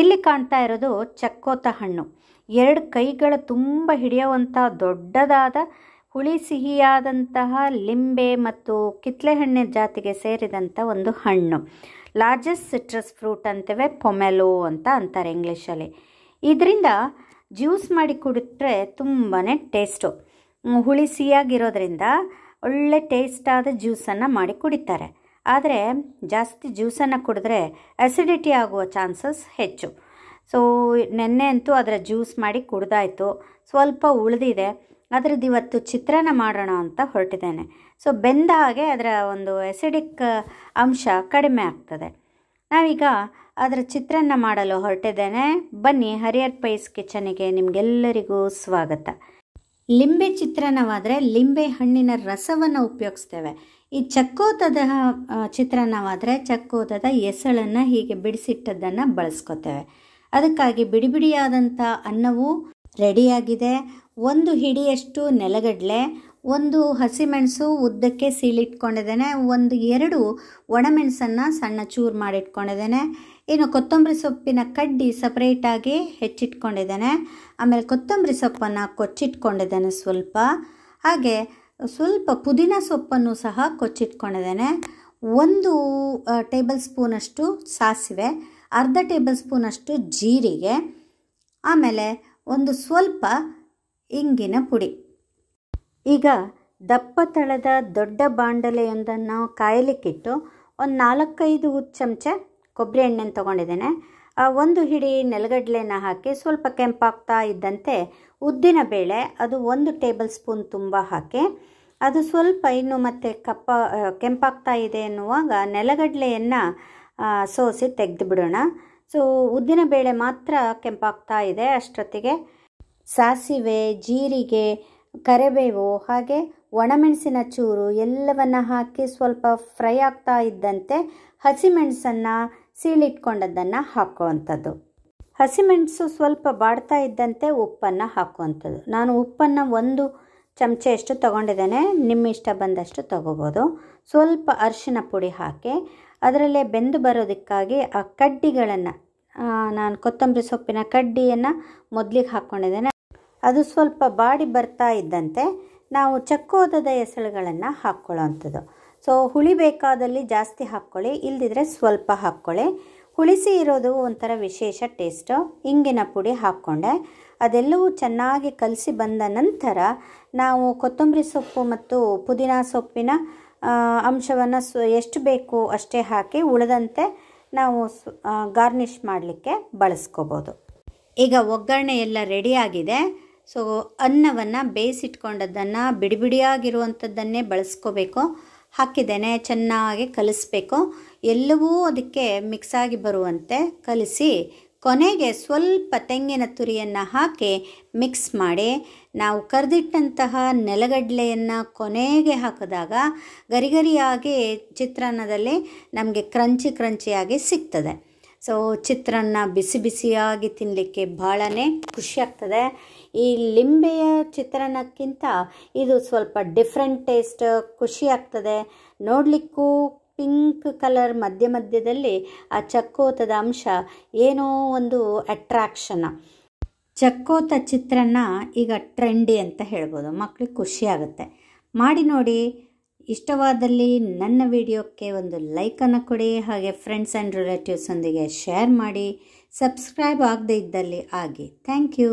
ಇಲ್ಲಿ ಕಾಣ್ತಾ ಇರೋದು ಚಕ್ಕೋತ ಹಣ್ಣು ಎರಡು ಕೈಗಳ ತುಂಬ ಹಿಡಿಯುವಂಥ ದೊಡ್ಡದಾದ ಹುಳಿ ಸಿಹಿಯಾದಂತಹ ಲಿಂಬೆ ಮತ್ತು ಹಣ್ಣಿನ ಜಾತಿಗೆ ಸೇರಿದಂಥ ಒಂದು ಹಣ್ಣು ಲಾರ್ಜೆಸ್ಟ್ ಸಿಟ್ರಸ್ ಫ್ರೂಟ್ ಅಂತೇವೆ ಪೊಮೆಲೋ ಅಂತ ಅಂತಾರೆ ಇಂಗ್ಲೀಷಲ್ಲಿ ಇದರಿಂದ ಜ್ಯೂಸ್ ಮಾಡಿ ಕುಡಿದ್ರೆ ತುಂಬಾ ಟೇಸ್ಟು ಹುಳಿ ಸಿಹಿಯಾಗಿರೋದ್ರಿಂದ ಒಳ್ಳೆ ಟೇಸ್ಟಾದ ಜ್ಯೂಸನ್ನು ಮಾಡಿ ಕುಡಿತಾರೆ ಆದರೆ ಜಾಸ್ತಿ ಜ್ಯೂಸನ್ನು ಕುಡಿದ್ರೆ ಅಸಿಡಿಟಿ ಆಗುವ ಚಾನ್ಸಸ್ ಹೆಚ್ಚು ಸೊ ನೆನ್ನೆ ಅಂತೂ ಅದರ ಜ್ಯೂಸ್ ಮಾಡಿ ಕುಡ್ದಾಯಿತು ಸ್ವಲ್ಪ ಉಳಿದಿದೆ ಅದರದ್ದು ಇವತ್ತು ಚಿತ್ರಾನ್ನ ಮಾಡೋಣ ಅಂತ ಹೊರಟಿದ್ದೇನೆ ಸೊ ಬೆಂದ ಹಾಗೆ ಅದರ ಒಂದು ಎಸಿಡಿಕ್ ಅಂಶ ಕಡಿಮೆ ಆಗ್ತದೆ ನಾವೀಗ ಅದರ ಚಿತ್ರಾನ್ನ ಮಾಡಲು ಹೊರಟಿದ್ದೇನೆ ಬನ್ನಿ ಹರಿಯರ್ ಪೈಸ್ ಕಿಚನಿಗೆ ನಿಮಗೆಲ್ಲರಿಗೂ ಸ್ವಾಗತ ಲಿಂಬೆ ಚಿತ್ರಾನ್ನವಾದರೆ ಲಿಂಬೆ ಹಣ್ಣಿನ ರಸವನ್ನು ಉಪಯೋಗಿಸ್ತೇವೆ ಈ ಚಕ್ಕೋತದ ಚಿತ್ರಾನ್ನವಾದರೆ ಚಕ್ಕೋತದ ಎಸಳನ್ನು ಹೀಗೆ ಬಿಡಿಸಿಟ್ಟದ್ದನ್ನು ಬಳಸ್ಕೋತೇವೆ ಅದಕ್ಕಾಗಿ ಬಿಡಿ ಬಿಡಿಯಾದಂಥ ಅನ್ನವು ರೆಡಿಯಾಗಿದೆ ಒಂದು ಹಿಡಿಯಷ್ಟು ನೆಲಗಡಲೆ ಒಂದು ಹಸಿಮೆಣಸು ಉದ್ದಕ್ಕೆ ಸೀಳಿಟ್ಕೊಂಡಿದ್ದೇನೆ ಒಂದು ಎರಡು ಒಣಮೆಣಸನ್ನು ಸಣ್ಣ ಚೂರು ಮಾಡಿಟ್ಕೊಂಡಿದ್ದೇನೆ ಇನ್ನು ಕೊತ್ತಂಬರಿ ಸೊಪ್ಪಿನ ಕಡ್ಡಿ ಸಪ್ರೇಟಾಗಿ ಹೆಚ್ಚಿಟ್ಕೊಂಡಿದ್ದೇನೆ ಆಮೇಲೆ ಕೊತ್ತಂಬರಿ ಸೊಪ್ಪನ್ನು ಕೊಚ್ಚಿಟ್ಕೊಂಡಿದ್ದೇನೆ ಸ್ವಲ್ಪ ಹಾಗೆ ಸ್ವಲ್ಪ ಪುದೀನ ಸೊಪ್ಪನ್ನು ಸಹ ಕೊಚ್ಚಿಟ್ಕೊಂಡಿದ್ದೇನೆ ಒಂದು ಟೇಬಲ್ ಸ್ಪೂನಷ್ಟು ಸಾಸಿವೆ ಅರ್ಧ ಟೇಬಲ್ ಸ್ಪೂನಷ್ಟು ಜೀರಿಗೆ ಆಮೇಲೆ ಒಂದು ಸ್ವಲ್ಪ ಇಂಗಿನ ಪುಡಿ ಈಗ ದಪ್ಪ ತಳದ ದೊಡ್ಡ ಬಾಂಡಲೆಯೊಂದನ್ನು ಕಾಯಲಿಕ್ಕಿಟ್ಟು ಒಂದು ನಾಲ್ಕೈದು ಚಮಚ ಕೊಬ್ಬರಿ ಎಣ್ಣೆನ ತೊಗೊಂಡಿದ್ದೇನೆ ಒಂದು ಹಿಡಿ ನೆಲಗಡಲೆನ ಹಾಕಿ ಸ್ವಲ್ಪ ಕೆಂಪಾಗ್ತಾ ಇದ್ದಂತೆ ಉದ್ದಿನ ಬೇಳೆ ಅದು ಒಂದು ಟೇಬಲ್ ಸ್ಪೂನ್ ತುಂಬ ಹಾಕಿ ಅದು ಸ್ವಲ್ಪ ಇನ್ನು ಮತ್ತೆ ಕಪ್ಪ ಕೆಂಪಾಗ್ತಾ ಇದೆ ಎನ್ನುವಾಗ ನೆಲಗಡಲೆಯನ್ನು ಸೋಸಿ ತೆಗೆದು ಬಿಡೋಣ ಸೊ ಉದ್ದಿನ ಬೇಳೆ ಮಾತ್ರ ಕೆಂಪಾಗ್ತಾ ಇದೆ ಅಷ್ಟೊತ್ತಿಗೆ ಸಾಸಿವೆ ಜೀರಿಗೆ ಕರಿಬೇವು ಹಾಗೆ ಒಣಮೆಣಸಿನ ಚೂರು ಎಲ್ಲವನ್ನ ಹಾಕಿ ಸ್ವಲ್ಪ ಫ್ರೈ ಆಗ್ತಾ ಇದ್ದಂತೆ ಹಸಿಮೆಣಸನ್ನು ಸೀಳಿಟ್ಕೊಂಡದ್ದನ್ನು ಹಾಕುವಂಥದ್ದು ಹಸಿಮೆಣಸು ಸ್ವಲ್ಪ ಬಾಡ್ತಾ ಇದ್ದಂತೆ ಉಪ್ಪನ್ನು ಹಾಕುವಂಥದ್ದು ನಾನು ಉಪ್ಪನ್ನು ಒಂದು ಚಮಚೆಯಷ್ಟು ತೊಗೊಂಡಿದ್ದೇನೆ ನಿಮ್ಮ ಇಷ್ಟ ಬಂದಷ್ಟು ತೊಗೋಬೋದು ಸ್ವಲ್ಪ ಅರಿಶಿನ ಪುಡಿ ಹಾಕಿ ಅದರಲ್ಲೇ ಬೆಂದು ಬರೋದಕ್ಕಾಗಿ ಆ ಕಡ್ಡಿಗಳನ್ನು ನಾನು ಕೊತ್ತಂಬರಿ ಸೊಪ್ಪಿನ ಕಡ್ಡಿಯನ್ನು ಮೊದಲಿಗೆ ಹಾಕ್ಕೊಂಡಿದ್ದೇನೆ ಅದು ಸ್ವಲ್ಪ ಬಾಡಿ ಬರ್ತಾ ಇದ್ದಂತೆ ನಾವು ಚಕ್ಕೋದದ ಎಸಳುಗಳನ್ನು ಹಾಕ್ಕೊಳ್ಳೋ ಅಂಥದ್ದು ಸೊ ಹುಳಿ ಬೇಕಾದಲ್ಲಿ ಜಾಸ್ತಿ ಹಾಕ್ಕೊಳ್ಳಿ ಇಲ್ದಿದ್ರೆ ಸ್ವಲ್ಪ ಹಾಕ್ಕೊಳ್ಳಿ ಹುಳಿಸಿ ಇರೋದು ಒಂಥರ ವಿಶೇಷ ಟೇಸ್ಟು ಇಂಗಿನ ಪುಡಿ ಹಾಕ್ಕೊಂಡೆ ಅದೆಲ್ಲವೂ ಚೆನ್ನಾಗಿ ಕಲಸಿ ಬಂದ ನಂತರ ನಾವು ಕೊತ್ತಂಬರಿ ಸೊಪ್ಪು ಮತ್ತು ಪುದೀನ ಸೊಪ್ಪಿನ ಅಂಶವನ್ನು ಸ್ ಎಷ್ಟು ಬೇಕು ಅಷ್ಟೇ ಹಾಕಿ ಉಳಿದಂತೆ ನಾವು ಗಾರ್ನಿಷ್ ಮಾಡಲಿಕ್ಕೆ ಬಳಸ್ಕೋಬೋದು ಈಗ ಒಗ್ಗರಣೆ ಎಲ್ಲ ರೆಡಿಯಾಗಿದೆ ಸೊ ಅನ್ನವನ್ನು ಬೇಯಿಸಿಟ್ಕೊಂಡದ್ದನ್ನು ಬಿಡಿ ಬಿಡಿಯಾಗಿರುವಂಥದ್ದನ್ನೇ ಬಳಸ್ಕೋಬೇಕು ಹಾಕಿದ್ದೇನೆ ಚೆನ್ನಾಗಿ ಕಲಿಸ್ಬೇಕು ಎಲ್ಲವೂ ಅದಕ್ಕೆ ಮಿಕ್ಸ್ ಆಗಿ ಬರುವಂತೆ ಕಲಿಸಿ ಕೊನೆಗೆ ಸ್ವಲ್ಪ ತೆಂಗಿನ ತುರಿಯನ್ನು ಹಾಕಿ ಮಿಕ್ಸ್ ಮಾಡಿ ನಾವು ಕರೆದಿಟ್ಟಂತಹ ನೆಲಗಡಲೆಯನ್ನು ಕೊನೆಗೆ ಹಾಕಿದಾಗ ಗರಿಗರಿಯಾಗಿ ಚಿತ್ರಾನ್ನದಲ್ಲಿ ನಮಗೆ ಕ್ರಂಚಿ ಕ್ರಂಚಿಯಾಗಿ ಸಿಗ್ತದೆ ಸೊ ಚಿತ್ರಾನ್ನ ಬಿಸಿ ಬಿಸಿಯಾಗಿ ತಿನ್ನಲಿಕ್ಕೆ ಭಾಳನೇ ಖುಷಿಯಾಗ್ತದೆ ಈ ಲಿಂಬೆಯ ಚಿತ್ರಾನ್ನಕ್ಕಿಂತ ಇದು ಸ್ವಲ್ಪ ಡಿಫ್ರೆಂಟ್ ಟೇಸ್ಟ್ ಖುಷಿಯಾಗ್ತದೆ ನೋಡಲಿಕ್ಕೂ ಪಿಂಕ್ ಕಲರ್ ಮಧ್ಯ ಮಧ್ಯದಲ್ಲಿ ಆ ಚಕ್ಕೋತದ ಅಂಶ ಏನೋ ಒಂದು ಅಟ್ರಾಕ್ಷನ್ ಚಕ್ಕೋತ ಚಿತ್ರಾನ್ನ ಈಗ ಟ್ರೆಂಡಿ ಅಂತ ಹೇಳ್ಬೋದು ಮಕ್ಕಳಿಗೆ ಖುಷಿಯಾಗುತ್ತೆ ಮಾಡಿ ನೋಡಿ ಇಷ್ಟವಾದಲ್ಲಿ ನನ್ನ ವಿಡಿಯೋಕ್ಕೆ ಒಂದು ಲೈಕನ್ನು ಕೊಡಿ ಹಾಗೆ ಫ್ರೆಂಡ್ಸ್ ಆ್ಯಂಡ್ ರಿಲೇಟಿವ್ಸ್ ಶೇರ್ ಮಾಡಿ ಸಬ್ಸ್ಕ್ರೈಬ್ ಆಗದೇ ಇದ್ದಲ್ಲಿ ಆಗಿ ಥ್ಯಾಂಕ್ ಯು